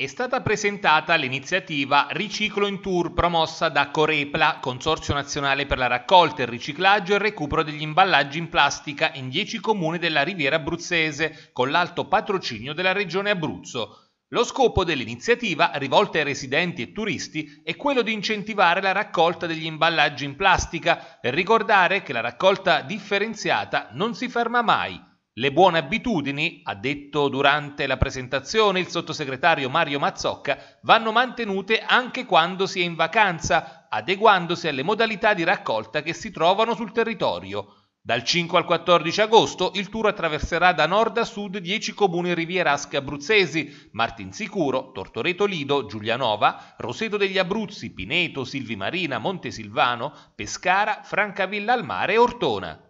È stata presentata l'iniziativa Riciclo in Tour promossa da Corepla, Consorzio Nazionale per la raccolta, il riciclaggio e il recupero degli imballaggi in plastica in 10 comuni della Riviera Abruzzese, con l'alto patrocinio della Regione Abruzzo. Lo scopo dell'iniziativa, rivolta ai residenti e turisti, è quello di incentivare la raccolta degli imballaggi in plastica e ricordare che la raccolta differenziata non si ferma mai. Le buone abitudini, ha detto durante la presentazione il sottosegretario Mario Mazzocca, vanno mantenute anche quando si è in vacanza, adeguandosi alle modalità di raccolta che si trovano sul territorio. Dal 5 al 14 agosto il tour attraverserà da nord a sud 10 comuni rivieraschi abruzzesi, Martinsicuro, Tortoreto Lido, Giulianova, Roseto degli Abruzzi, Pineto, Silvimarina, Montesilvano, Pescara, Francavilla al mare e Ortona.